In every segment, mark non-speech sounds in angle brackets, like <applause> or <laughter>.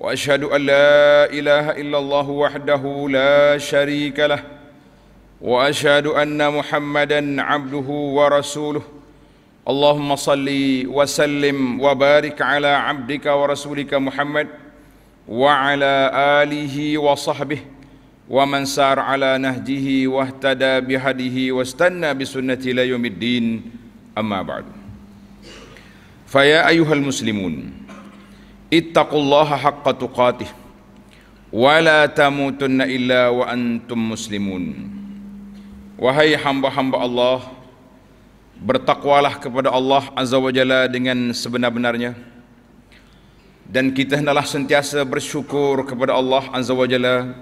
واشهد ان لا اله الا الله وحده لا شريك له واشهد ان محمدا عبده ورسوله اللهم صل وسلم وبارك على عبدك ورسولك محمد وعلى اله وصحبه ومن سار على نهجه واهتدى بهديه واستنى بسنته الى يوم الدين اما بعد فيا ايها المسلمون ittaqullaha haqqa tuqatih wa la tamutunna illa wa antum muslimun wahai hamba-hamba Allah bertakwalah kepada Allah azza wa jalla dengan sebenar-benarnya dan kita hendaklah sentiasa bersyukur kepada Allah azza wa jalla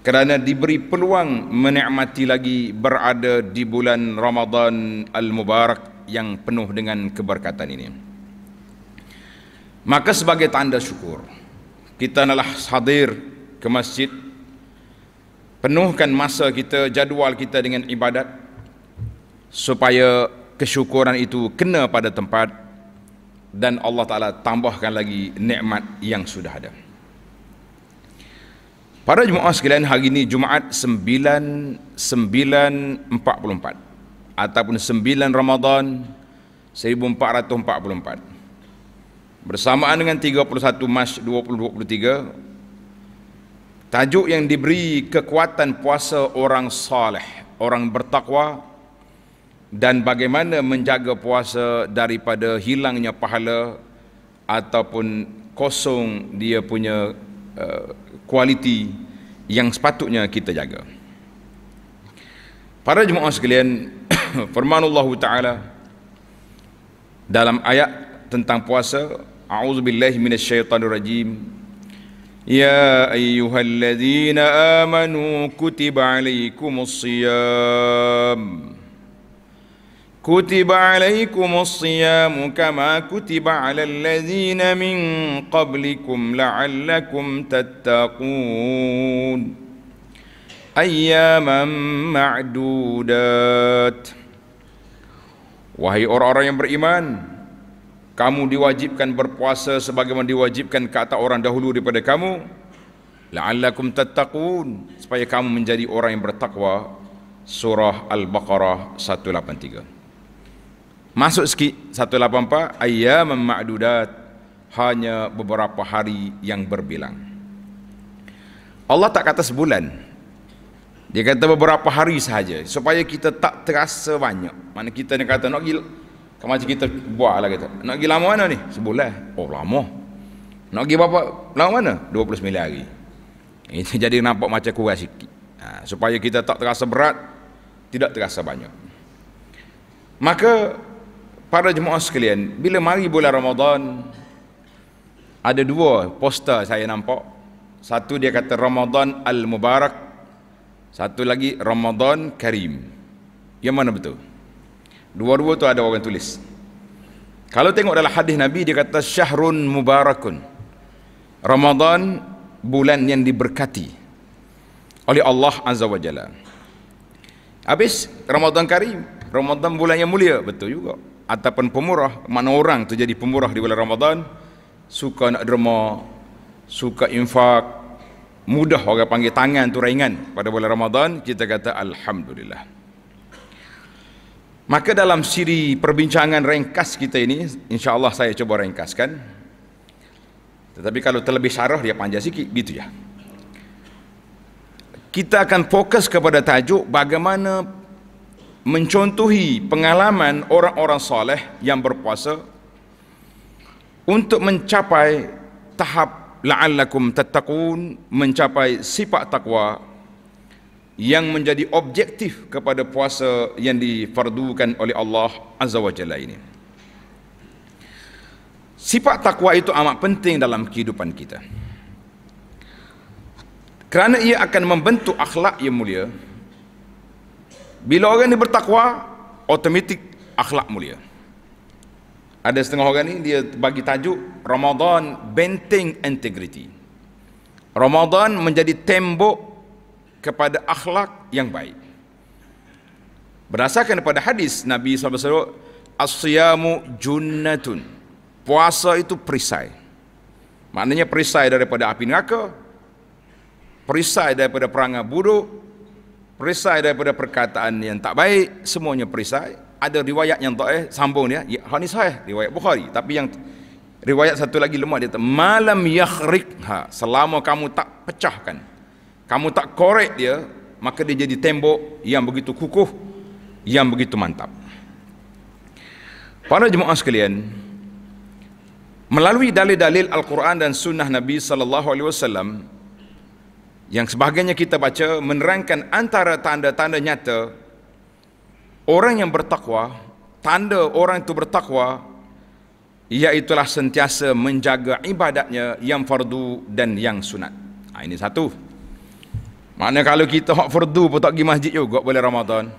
kerana diberi peluang menikmati lagi berada di bulan Ramadan al-Mubarak yang penuh dengan keberkatan ini. Maka sebagai tanda syukur Kita adalah hadir ke masjid Penuhkan masa kita, jadual kita dengan ibadat Supaya kesyukuran itu kena pada tempat Dan Allah Ta'ala tambahkan lagi nikmat yang sudah ada Para jemaah sekalian hari ini Jumaat 9.944 Ataupun 9 Ramadan 1444 bersamaan dengan 31 Mac 2023 tajuk yang diberi kekuatan puasa orang saleh orang bertakwa dan bagaimana menjaga puasa daripada hilangnya pahala ataupun kosong dia punya eh, kualiti yang sepatutnya kita jaga para jemaah sekalian <coughs> firman Allah taala dalam ayat tentang puasa أعوذ بالله من الشيطان الرجيم يا أيها الذين آمنوا كتب عليكم الصيام كتب عليكم الصيام كما كتب على الذين من قبلكم لعلكم تتقون أياما معدودات وهي orang أرى yang إيمان kamu diwajibkan berpuasa sebagaimana diwajibkan kata orang dahulu daripada kamu la'allakum tattaqun supaya kamu menjadi orang yang bertakwa surah al-baqarah 183 masuk sikit 184 ayyaman ma'dudat hanya beberapa hari yang berbilang Allah tak kata sebulan dia kata beberapa hari sahaja supaya kita tak terasa banyak mana kita nak kata nak Kan macam kita buat lah kita. Nak pergi lama mana ni? Sebulan. Oh lama. Nak pergi berapa? Lama mana? 29 hari. <laughs> Ini jadi nampak macam kurang sikit. Ha, supaya kita tak terasa berat, tidak terasa banyak. Maka, para jemaah sekalian, bila mari bulan Ramadan, ada dua poster saya nampak. Satu dia kata Ramadan Al-Mubarak. Satu lagi Ramadan Karim. Yang mana betul? Dua-dua tu ada orang tulis. Kalau tengok dalam hadis Nabi dia kata syahrun mubarakun. Ramadan bulan yang diberkati oleh Allah Azza wa Jalla. Habis Ramadan Karim, Ramadan bulan yang mulia betul juga. Ataupun pemurah, mana orang tu jadi pemurah di bulan Ramadan suka nak derma, suka infak, mudah orang panggil tangan tu ringan pada bulan Ramadan kita kata alhamdulillah. Maka dalam siri perbincangan ringkas kita ini, insya Allah saya cuba ringkaskan. Tetapi kalau terlebih syarah, dia panjang sikit. Gitu ya. Kita akan fokus kepada tajuk bagaimana mencontohi pengalaman orang-orang soleh yang berpuasa untuk mencapai tahap la'allakum tattaqun mencapai sifat takwa yang menjadi objektif kepada puasa yang difardukan oleh Allah Azza wa Jalla ini. Sifat takwa itu amat penting dalam kehidupan kita. Kerana ia akan membentuk akhlak yang mulia. Bila orang ini bertakwa, otomatik akhlak mulia. Ada setengah orang ini dia bagi tajuk Ramadan benteng integriti. Ramadan menjadi tembok kepada akhlak yang baik. Berdasarkan pada hadis Nabi SAW, asyamu siyamu junnatun. Puasa itu perisai. Maknanya perisai daripada api neraka, perisai daripada perangai buruk, perisai daripada perkataan yang tak baik, semuanya perisai. Ada riwayat yang tak eh, sambung dia. Ya, ini saya, riwayat Bukhari. Tapi yang riwayat satu lagi lemah dia. Malam yakhrikha, selama kamu tak pecahkan kamu tak korek dia maka dia jadi tembok yang begitu kukuh yang begitu mantap para jemaah sekalian melalui dalil-dalil Al-Quran dan sunnah Nabi sallallahu alaihi wasallam yang sebahagiannya kita baca menerangkan antara tanda-tanda nyata orang yang bertakwa tanda orang itu bertakwa iaitulah sentiasa menjaga ibadatnya yang fardu dan yang sunat ha, ini satu mana kalau kita hak fardu pun tak pergi masjid juga boleh Ramadan.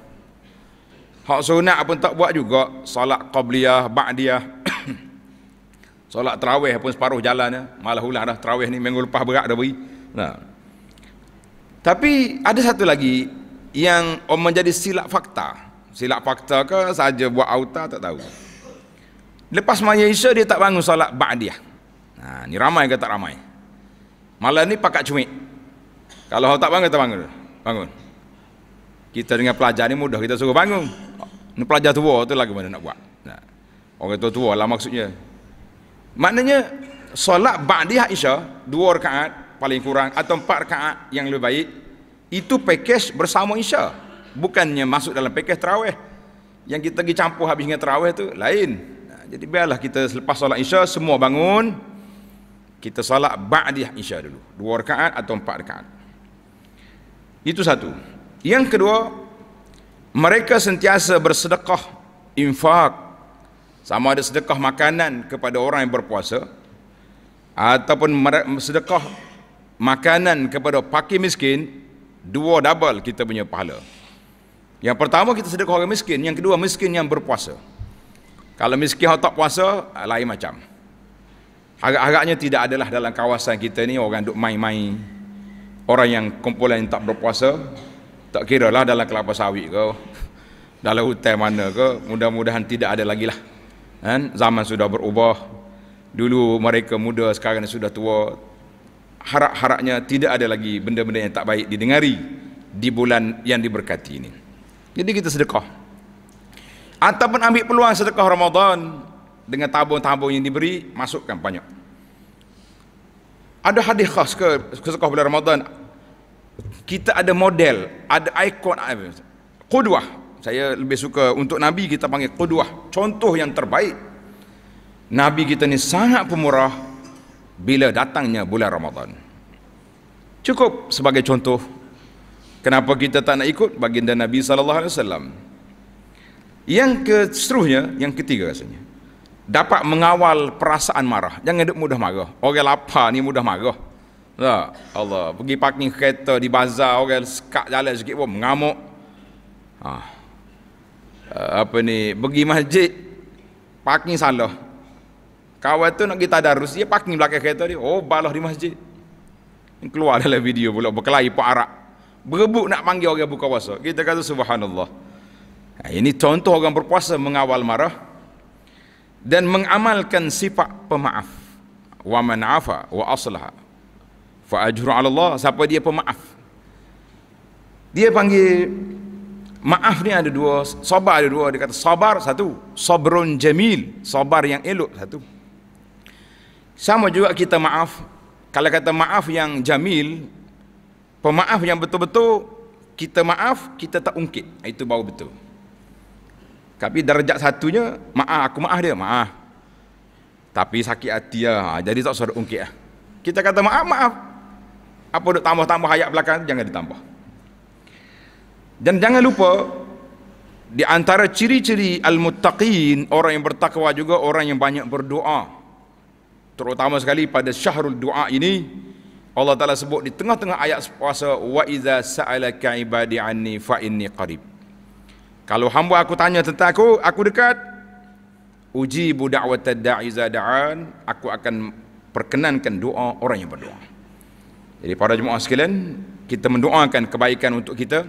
Hak sunat pun tak buat juga solat qabliyah, ba'diyah. solat <coughs> tarawih pun separuh jalannya. Malah ulah dah tarawih ni minggu lepas berat dah beri. Nah. Tapi ada satu lagi yang menjadi silap fakta. Silap fakta ke saja buat auta tak tahu. Lepas maya isya dia tak bangun solat ba'diyah. Nah, ni ramai ke tak ramai? Malam ni pakat cuik. Kalau awak tak bangun, tak bangun. Bangun. Kita dengan pelajar ni mudah kita suruh bangun. Ini pelajar tua tu lagu mana nak buat. Nah. Orang tua-tua lah maksudnya. Maknanya solat ba'diha isya dua rakaat paling kurang atau empat rakaat yang lebih baik itu pakej bersama isya bukannya masuk dalam pakej tarawih yang kita pergi campur habis dengan tarawih tu lain nah, jadi biarlah kita selepas solat isya semua bangun kita solat ba'diha isya dulu dua rakaat atau empat rakaat itu satu. Yang kedua, mereka sentiasa bersedekah infak sama ada sedekah makanan kepada orang yang berpuasa ataupun sedekah makanan kepada pakir miskin dua double kita punya pahala. Yang pertama kita sedekah orang miskin, yang kedua miskin yang berpuasa. Kalau miskin atau tak puasa, lain macam. Agak-agaknya tidak adalah dalam kawasan kita ni orang duk main-main orang yang kumpulan yang tak berpuasa tak kira lah dalam kelapa sawit ke dalam hutan mana ke mudah-mudahan tidak ada lagi lah kan? zaman sudah berubah dulu mereka muda sekarang sudah tua harap-harapnya tidak ada lagi benda-benda yang tak baik didengari di bulan yang diberkati ini jadi kita sedekah ataupun ambil peluang sedekah Ramadan dengan tabung-tabung yang diberi masukkan banyak ada hadis khas ke sesekah bulan Ramadan kita ada model ada ikon qudwah saya lebih suka untuk nabi kita panggil qudwah contoh yang terbaik nabi kita ni sangat pemurah bila datangnya bulan Ramadan cukup sebagai contoh kenapa kita tak nak ikut baginda nabi saw yang keseterusnya yang ketiga rasanya dapat mengawal perasaan marah. Jangan duduk mudah marah. Orang lapar ni mudah marah. Tak? Ya, Allah, pergi parking kereta di bazar, orang sekat jalan sikit pun mengamuk. Ha. Uh, apa ni, pergi masjid, parking salah. Kawan tu nak kita darus, dia parking belakang kereta dia. Oh, balah di masjid. Keluar dalam video pula, berkelahi pun arak. Berebut nak panggil orang buka puasa. Kita kata subhanallah. Ha, ini contoh orang berpuasa mengawal marah dan mengamalkan sifat pemaaf wa man afa wa aslaha fa ajru ala Allah siapa dia pemaaf dia panggil maaf ni ada dua sabar ada dua dia kata sabar satu sabrun jamil sabar yang elok satu sama juga kita maaf kalau kata maaf yang jamil pemaaf yang betul-betul kita maaf kita tak ungkit itu baru betul tapi darjat satunya, maaf, aku maaf dia, maaf. Tapi sakit hati ya, jadi tak suruh ungkit ya. Kita kata maaf, maaf. Apa duk tambah-tambah ayat belakang, jangan ditambah. Dan jangan lupa, di antara ciri-ciri al-muttaqin, orang yang bertakwa juga, orang yang banyak berdoa. Terutama sekali pada syahrul doa ini, Allah Ta'ala sebut di tengah-tengah ayat puasa, وَإِذَا سَأَلَكَ عِبَادِ fa فَإِنِّي قَرِبٌ kalau hamba aku tanya tentang aku, aku dekat. Uji budak wa tadda'i zada'an, aku akan perkenankan doa orang yang berdoa. Jadi para jemaah sekalian, kita mendoakan kebaikan untuk kita,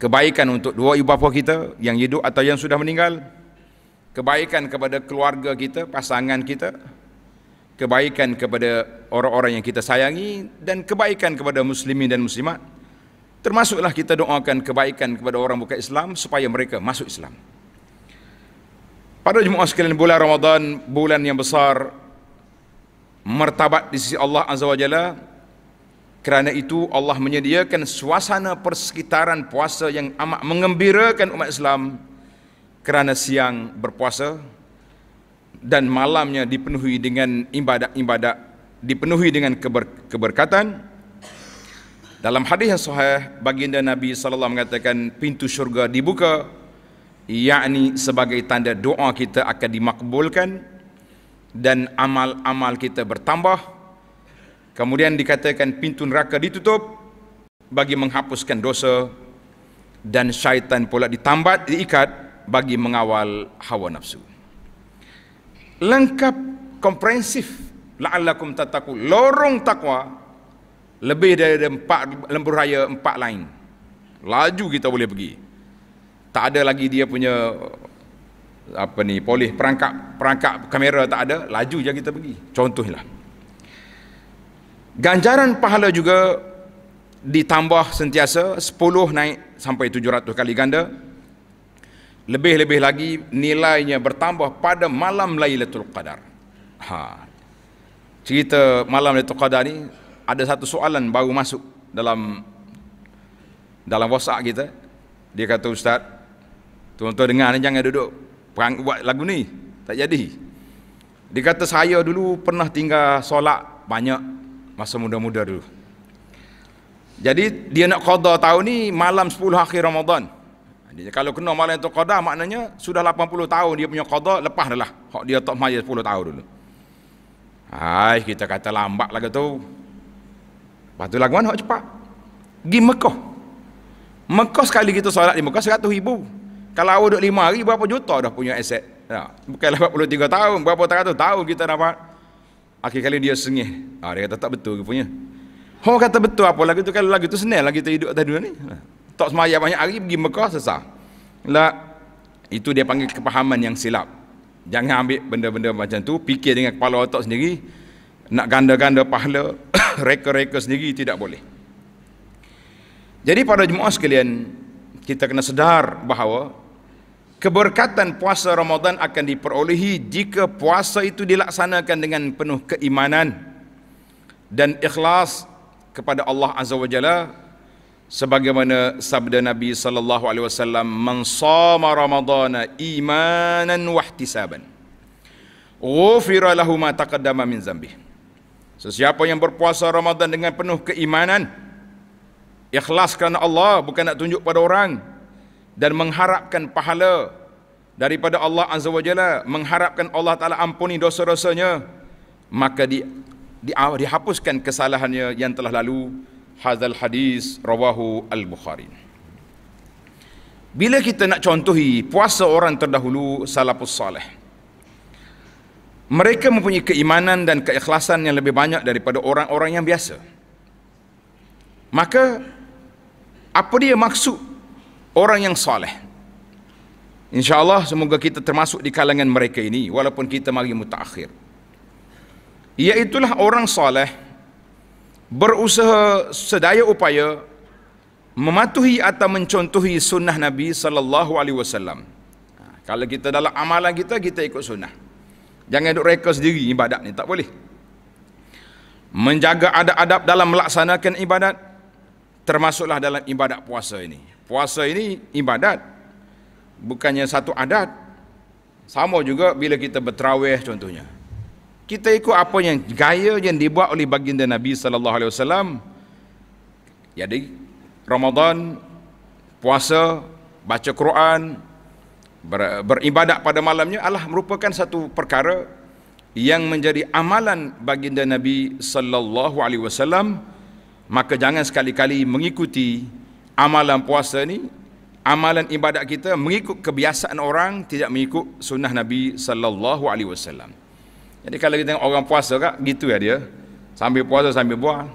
kebaikan untuk dua ibu bapa kita yang hidup atau yang sudah meninggal, kebaikan kepada keluarga kita, pasangan kita, kebaikan kepada orang-orang yang kita sayangi dan kebaikan kepada muslimin dan muslimat. Termasuklah kita doakan kebaikan kepada orang bukan Islam supaya mereka masuk Islam. Pada jemaah sekalian bulan Ramadan, bulan yang besar martabat di sisi Allah Azza wa Jalla. Kerana itu Allah menyediakan suasana persekitaran puasa yang amat mengembirakan umat Islam kerana siang berpuasa dan malamnya dipenuhi dengan ibadat-ibadat, dipenuhi dengan keber keberkatan. keberkatan dalam hadis yang sahih, baginda Nabi SAW mengatakan pintu syurga dibuka, yakni sebagai tanda doa kita akan dimakbulkan dan amal-amal kita bertambah. Kemudian dikatakan pintu neraka ditutup bagi menghapuskan dosa dan syaitan pula ditambat, diikat bagi mengawal hawa nafsu. Lengkap komprehensif la'allakum tatakul lorong takwa lebih daripada empat lembur raya empat lain laju kita boleh pergi tak ada lagi dia punya apa ni polis perangkap perangkap kamera tak ada laju je kita pergi contohlah ganjaran pahala juga ditambah sentiasa 10 naik sampai 700 kali ganda lebih-lebih lagi nilainya bertambah pada malam Lailatul Qadar ha cerita malam Lailatul Qadar ni ada satu soalan baru masuk dalam dalam WhatsApp kita. Dia kata ustaz, tuan-tuan dengar ni jangan duduk perang buat lagu ni. Tak jadi. Dia kata saya dulu pernah tinggal solat banyak masa muda-muda dulu. Jadi dia nak qada tahun ni malam 10 akhir Ramadan. Dia, kalau kena malam itu qada maknanya sudah 80 tahun dia punya qada lepas dah lah. Hak dia tak maya 10 tahun dulu. Hai kita kata lambat lah tu. Lepas tu laguan hok cepat. Gi Mekah. Mekah sekali kita solat di Mekah 100 ribu. Kalau awak duduk 5 hari berapa juta dah punya aset? Ya, ha, bukan 83 tahun, berapa ratus tahun kita dapat. Akhir kali dia sengih. Ah ha, dia kata tak betul ke punya. Hok kata betul apa lagi tu kalau lagi tu senang lagi kita hidup atas dunia ni. Ha, tak semaya banyak hari pergi Mekah sesah. Lah itu dia panggil kepahaman yang silap. Jangan ambil benda-benda macam tu fikir dengan kepala otak sendiri nak ganda-ganda pahala reka-reka sendiri tidak boleh. Jadi pada jemaah sekalian, kita kena sedar bahawa keberkatan puasa Ramadan akan diperolehi jika puasa itu dilaksanakan dengan penuh keimanan dan ikhlas kepada Allah Azza wa Jalla sebagaimana sabda Nabi sallallahu alaihi wasallam man sama ramadana imanan wahtisaban ghufira lahu ma taqaddama min dzambihi Sesiapa yang berpuasa Ramadan dengan penuh keimanan, ikhlas kerana Allah bukan nak tunjuk pada orang dan mengharapkan pahala daripada Allah Azza wa Jalla, mengharapkan Allah Ta'ala ampuni dosa-dosanya, maka di, di, ah, dihapuskan kesalahannya yang telah lalu. Hazal hadis rawahu al-Bukhari. Bila kita nak contohi puasa orang terdahulu salafus salih, mereka mempunyai keimanan dan keikhlasan yang lebih banyak daripada orang-orang yang biasa. Maka apa dia maksud orang yang soleh? InsyaAllah semoga kita termasuk di kalangan mereka ini walaupun kita mari mutakhir. Iaitulah orang soleh berusaha sedaya upaya mematuhi atau mencontohi sunnah Nabi sallallahu alaihi wasallam. Ha, kalau kita dalam amalan kita kita ikut sunnah. Jangan duk reka sendiri ibadat ni, tak boleh. Menjaga adab-adab dalam melaksanakan ibadat, termasuklah dalam ibadat puasa ini. Puasa ini ibadat, bukannya satu adat. Sama juga bila kita berterawih contohnya. Kita ikut apa yang gaya yang dibuat oleh baginda Nabi sallallahu alaihi wasallam. Jadi Ramadan puasa, baca Quran, ber, beribadat pada malamnya adalah merupakan satu perkara yang menjadi amalan baginda Nabi sallallahu alaihi wasallam maka jangan sekali-kali mengikuti amalan puasa ni amalan ibadat kita mengikut kebiasaan orang tidak mengikut sunnah Nabi sallallahu alaihi wasallam. Jadi kalau kita tengok orang puasa kak gitu ya dia. Sambil puasa sambil buang.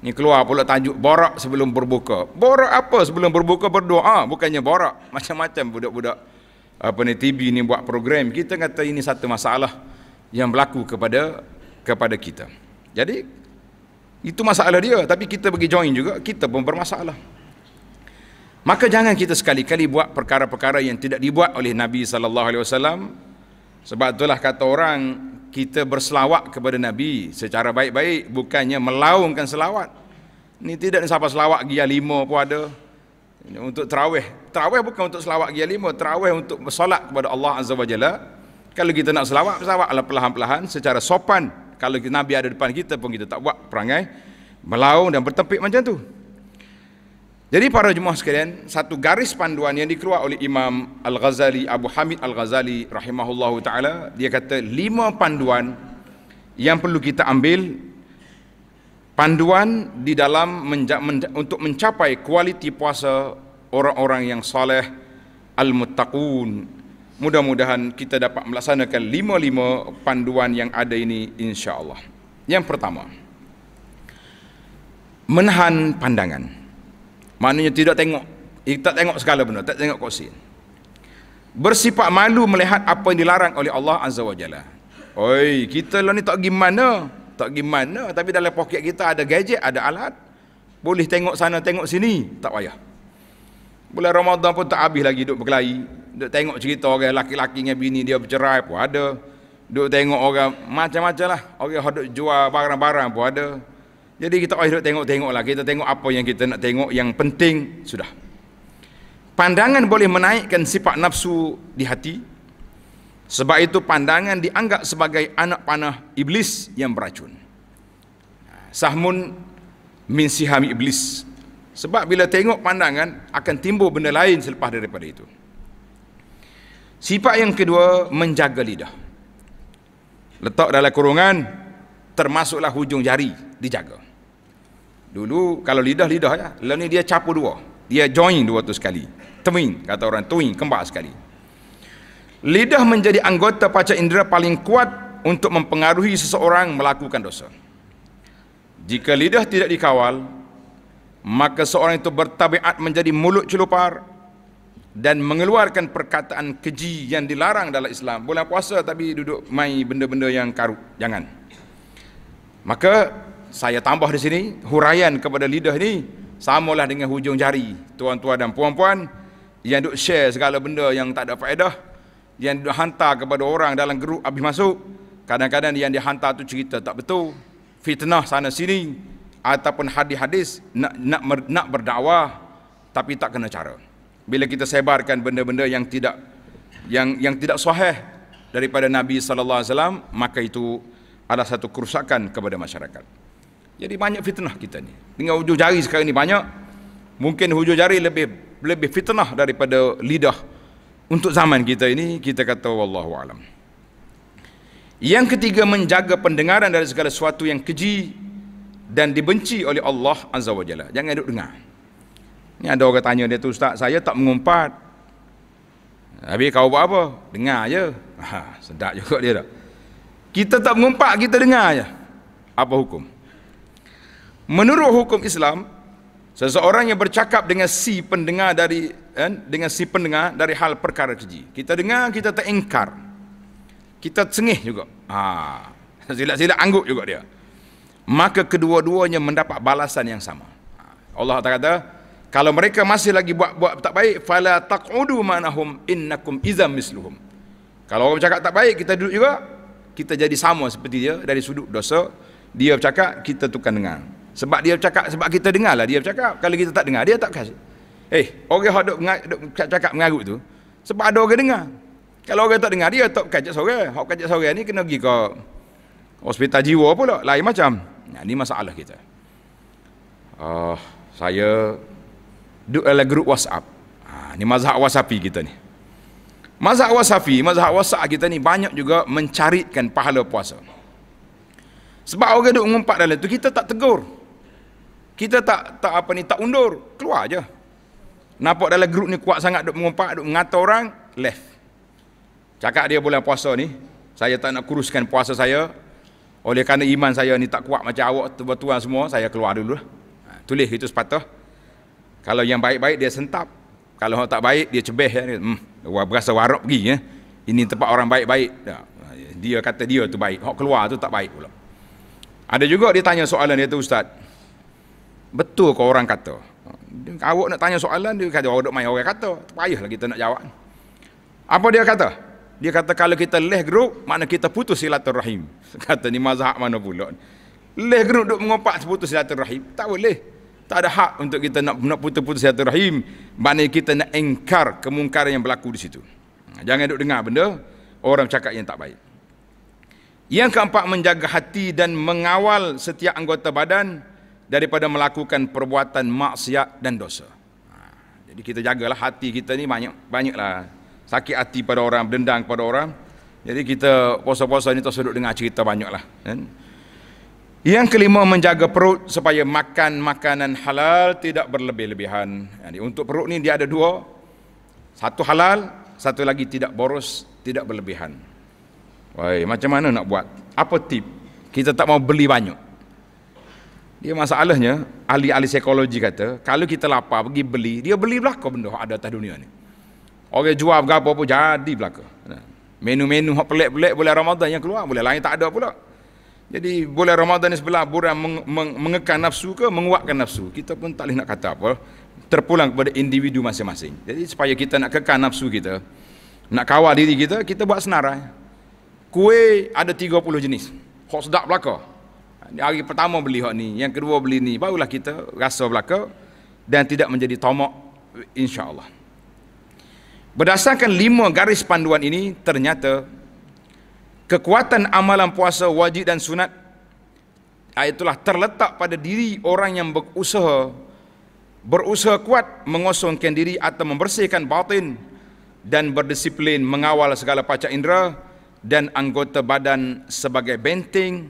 Ni keluar pula tajuk borak sebelum berbuka. Borak apa sebelum berbuka berdoa bukannya borak <laughs> macam-macam budak-budak apa ni TV ni buat program kita kata ini satu masalah yang berlaku kepada kepada kita. Jadi itu masalah dia tapi kita bagi join juga kita pun bermasalah. Maka jangan kita sekali-kali buat perkara-perkara yang tidak dibuat oleh Nabi sallallahu alaihi wasallam. Sebab itulah kata orang kita berselawat kepada Nabi secara baik-baik bukannya melaungkan selawat. Ini tidak ada siapa selawat gia lima pun ada untuk terawih terawih bukan untuk selawat ke lima terawih untuk bersolat kepada Allah Azza wa Jalla kalau kita nak selawat selawat lah perlahan-perlahan secara sopan kalau Nabi ada depan kita pun kita tak buat perangai melau dan bertepik macam tu jadi para jemaah sekalian satu garis panduan yang dikeluar oleh Imam Al-Ghazali Abu Hamid Al-Ghazali rahimahullahu taala dia kata lima panduan yang perlu kita ambil panduan di dalam menja- men- untuk mencapai kualiti puasa orang-orang yang saleh al-muttaqun. Mudah-mudahan kita dapat melaksanakan lima-lima panduan yang ada ini insya-Allah. Yang pertama, menahan pandangan. Maknanya tidak tengok, eh, tak tengok segala benda, tak tengok kursi. Bersifat malu melihat apa yang dilarang oleh Allah Azza wa Jalla. Oi, kita lah ni tak pergi mana? tak pergi mana tapi dalam poket kita ada gadget ada alat boleh tengok sana tengok sini tak payah bulan Ramadan pun tak habis lagi duduk berkelahi duduk tengok cerita orang laki-laki dengan bini dia bercerai pun ada duduk tengok orang macam-macam lah orang yang duduk jual barang-barang pun ada jadi kita oh, duduk tengok-tengok lah kita tengok apa yang kita nak tengok yang penting sudah pandangan boleh menaikkan sifat nafsu di hati sebab itu pandangan dianggap sebagai anak panah iblis yang beracun. Sahmun min siham iblis. Sebab bila tengok pandangan akan timbul benda lain selepas daripada itu. Sifat yang kedua menjaga lidah. Letak dalam kurungan termasuklah hujung jari dijaga. Dulu kalau lidah lidah ya, lalu ni dia capu dua. Dia join dua tu sekali. Twin kata orang twin kembar sekali. Lidah menjadi anggota panca indera paling kuat untuk mempengaruhi seseorang melakukan dosa. Jika lidah tidak dikawal, maka seorang itu bertabiat menjadi mulut celupar dan mengeluarkan perkataan keji yang dilarang dalam Islam. Bulan puasa tapi duduk main benda-benda yang karut. Jangan. Maka saya tambah di sini, huraian kepada lidah ini samalah dengan hujung jari tuan-tuan dan puan-puan yang duk share segala benda yang tak ada faedah yang dihantar kepada orang dalam grup habis masuk kadang-kadang yang dihantar tu cerita tak betul fitnah sana sini ataupun hadis-hadis nak, nak, nak berdakwah tapi tak kena cara bila kita sebarkan benda-benda yang tidak yang yang tidak sahih daripada Nabi sallallahu alaihi wasallam maka itu adalah satu kerusakan kepada masyarakat jadi banyak fitnah kita ni dengan hujung jari sekarang ni banyak mungkin hujung jari lebih lebih fitnah daripada lidah untuk zaman kita ini kita kata wallahu alam yang ketiga menjaga pendengaran dari segala sesuatu yang keji dan dibenci oleh Allah azza wajalla jangan duduk dengar ni ada orang tanya dia tu ustaz saya tak mengumpat tapi kau buat apa dengar aje ha, sedap juga dia tak kita tak mengumpat kita dengar aje apa hukum menurut hukum Islam seseorang yang bercakap dengan si pendengar dari kan, dengan si pendengar dari hal perkara keji. Kita dengar, kita tak ingkar. Kita cengih juga. Ha. <laughs> Silap-silap angguk juga dia. Maka kedua-duanya mendapat balasan yang sama. Ha. Allah Taala kata, kalau mereka masih lagi buat buat tak baik, fala taqudu manahum innakum idzam misluhum. Kalau orang bercakap tak baik, kita duduk juga, kita jadi sama seperti dia dari sudut dosa. Dia bercakap, kita tukar dengar. Sebab dia bercakap, sebab kita dengarlah dia bercakap. Kalau kita tak dengar, dia tak kasih. Eh, orang hok duk duk cakap mengarut tu sebab ada orang dengar. Kalau orang tak dengar dia tak kajak seorang. Hok kajak seorang ni kena pergi ke hospital jiwa pula. Lain macam. Nah, ni masalah kita. uh, saya duk dalam grup WhatsApp. Ha, ni mazhab wasafi kita ni. Mazhab wasafi, mazhab wasa' kita ni banyak juga mencarikan pahala puasa. Sebab orang duk mengumpat dalam tu kita tak tegur. Kita tak tak apa ni tak undur, keluar aje. Nampak dalam grup ni kuat sangat duk mengumpat, duk mengata orang, left. Cakap dia bulan puasa ni, saya tak nak kuruskan puasa saya. Oleh kerana iman saya ni tak kuat macam awak tuan-tuan semua, saya keluar dulu. Lah. Ha, tulis itu sepatah. Kalau yang baik-baik dia sentap. Kalau orang tak baik dia cebeh ya. Hmm, berasa warak pergi ya. Ini tempat orang baik-baik. Dia kata dia tu baik, hok keluar tu tak baik pula. Ada juga dia tanya soalan dia tu ustaz. Betul ke orang kata? Awak nak tanya soalan, dia kata, awak oh, duk main orang kata. Payahlah kita nak jawab. Apa dia kata? Dia kata, kalau kita leh grup, makna kita putus silaturahim. <laughs> Kata ni mazhab mana pula. Leh grup duk mengopak putus silaturahim. Tak boleh. Tak ada hak untuk kita nak, nak putus-putus silaturahim. Maknanya kita nak engkar kemungkaran yang berlaku di situ. Jangan dok dengar benda orang cakap yang tak baik. Yang keempat, menjaga hati dan mengawal setiap anggota badan daripada melakukan perbuatan maksiat dan dosa. Ha, jadi kita jagalah hati kita ni banyak banyaklah sakit hati pada orang, dendang pada orang. Jadi kita puasa-puasa ni tersedut dengar cerita banyaklah. Kan? Yang kelima menjaga perut supaya makan makanan halal tidak berlebih-lebihan. Jadi untuk perut ni dia ada dua. Satu halal, satu lagi tidak boros, tidak berlebihan. Wah, macam mana nak buat? Apa tip? Kita tak mau beli banyak. Dia masalahnya, ahli-ahli psikologi kata, kalau kita lapar pergi beli, dia beli belaka benda yang ada atas dunia ni. Orang jual berapa pun jadi belaka. Menu-menu yang pelik-pelik boleh Ramadan yang keluar, boleh lain tak ada pula. Jadi boleh Ramadan ni sebelah bulan meng- meng- mengekang nafsu ke menguatkan nafsu. Kita pun tak boleh nak kata apa. Terpulang kepada individu masing-masing. Jadi supaya kita nak kekang nafsu kita, nak kawal diri kita, kita buat senarai. Kuih ada 30 jenis. Hak sedap belakang hari pertama beli hak ni, yang kedua beli ni, barulah kita rasa belaka dan tidak menjadi tomok insya-Allah. Berdasarkan lima garis panduan ini ternyata kekuatan amalan puasa wajib dan sunat itulah terletak pada diri orang yang berusaha berusaha kuat mengosongkan diri atau membersihkan batin dan berdisiplin mengawal segala pacar indera dan anggota badan sebagai benteng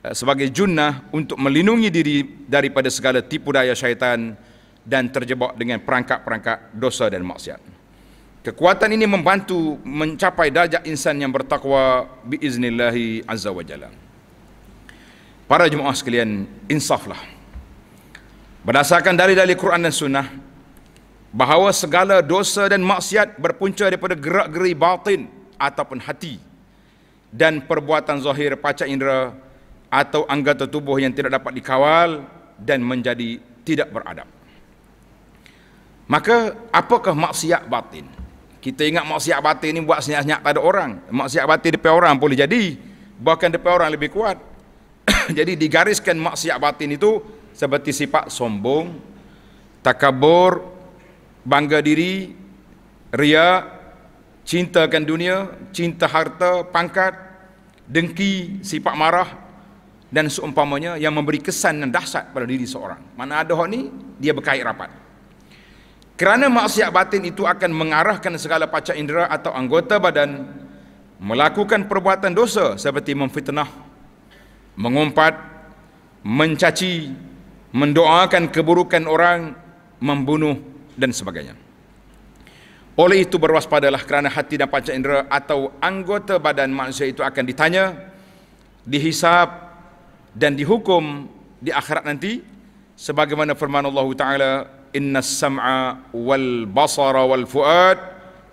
Eh, sebagai junnah untuk melindungi diri daripada segala tipu daya syaitan dan terjebak dengan perangkap-perangkap dosa dan maksiat. Kekuatan ini membantu mencapai darjat insan yang bertakwa biiznillahi azza wa jalla. Para jemaah sekalian, insaflah. Berdasarkan dari dalil Quran dan Sunnah, bahawa segala dosa dan maksiat berpunca daripada gerak-geri batin ataupun hati dan perbuatan zahir paca indera atau anggota tubuh yang tidak dapat dikawal dan menjadi tidak beradab. Maka apakah maksiat batin? Kita ingat maksiat batin ini buat senyak-senyak pada orang. Maksiat batin depan orang boleh jadi. Bahkan depan orang lebih kuat. <coughs> jadi digariskan maksiat batin itu seperti sifat sombong, takabur, bangga diri, ria, cintakan dunia, cinta harta, pangkat, dengki, sifat marah, dan seumpamanya yang memberi kesan yang dahsyat pada diri seorang. Mana ada hak ni, dia berkait rapat. Kerana maksiat batin itu akan mengarahkan segala pacar indera atau anggota badan melakukan perbuatan dosa seperti memfitnah, mengumpat, mencaci, mendoakan keburukan orang, membunuh dan sebagainya. Oleh itu berwaspadalah kerana hati dan pacar indera atau anggota badan manusia itu akan ditanya, dihisap, dan dihukum di akhirat nanti sebagaimana firman Allah taala Inna sam'a wal basara wal fuad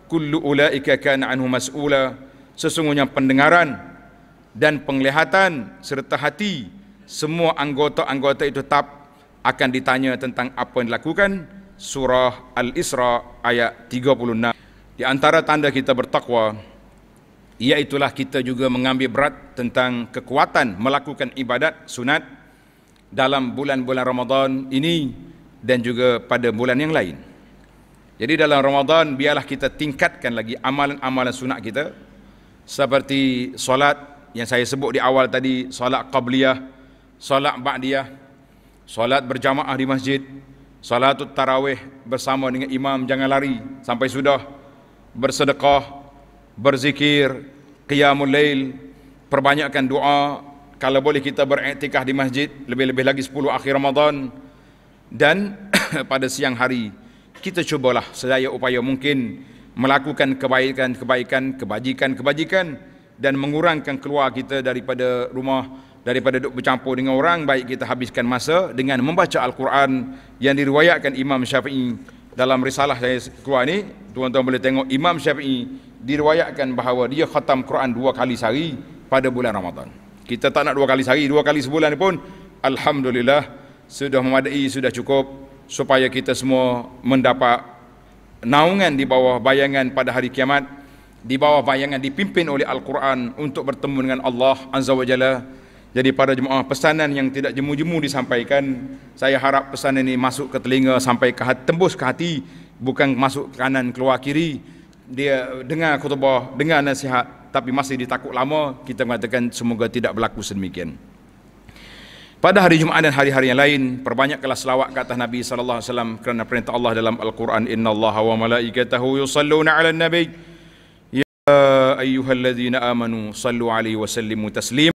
kullu ulaika kana anhu mas'ula sesungguhnya pendengaran dan penglihatan serta hati semua anggota-anggota itu tetap akan ditanya tentang apa yang dilakukan surah al-isra ayat 36 di antara tanda kita bertakwa Iaitulah kita juga mengambil berat tentang kekuatan melakukan ibadat sunat dalam bulan-bulan Ramadan ini dan juga pada bulan yang lain. Jadi dalam Ramadan biarlah kita tingkatkan lagi amalan-amalan sunat kita seperti solat yang saya sebut di awal tadi, solat qabliyah, solat ba'diyah, solat berjamaah di masjid, solat tarawih bersama dengan imam jangan lari sampai sudah bersedekah berzikir, qiyamul lail, perbanyakkan doa, kalau boleh kita beriktikaf di masjid lebih-lebih lagi 10 akhir Ramadan dan <coughs> pada siang hari kita cubalah sedaya upaya mungkin melakukan kebaikan-kebaikan, kebajikan-kebajikan dan mengurangkan keluar kita daripada rumah daripada duk bercampur dengan orang baik kita habiskan masa dengan membaca al-Quran yang diriwayatkan Imam Syafi'i dalam risalah saya keluar ini tuan-tuan boleh tengok Imam Syafi'i diriwayatkan bahawa dia khatam Quran dua kali sehari pada bulan Ramadan. Kita tak nak dua kali sehari, dua kali sebulan pun alhamdulillah sudah memadai, sudah cukup supaya kita semua mendapat naungan di bawah bayangan pada hari kiamat, di bawah bayangan dipimpin oleh Al-Quran untuk bertemu dengan Allah Azza wa Jalla. Jadi pada jemaah pesanan yang tidak jemu-jemu disampaikan, saya harap pesanan ini masuk ke telinga sampai ke hati, tembus ke hati, bukan masuk ke kanan keluar kiri dia dengar khutbah, dengar nasihat tapi masih ditakut lama, kita mengatakan semoga tidak berlaku sedemikian. Pada hari Jumaat dan hari-hari yang lain, perbanyaklah selawat kata Nabi sallallahu alaihi wasallam kerana perintah Allah dalam Al-Quran innallaha wa malaikatahu yusalluna 'alan nabiy. Ya ayyuhalladzina amanu sallu 'alaihi wa sallimu taslima.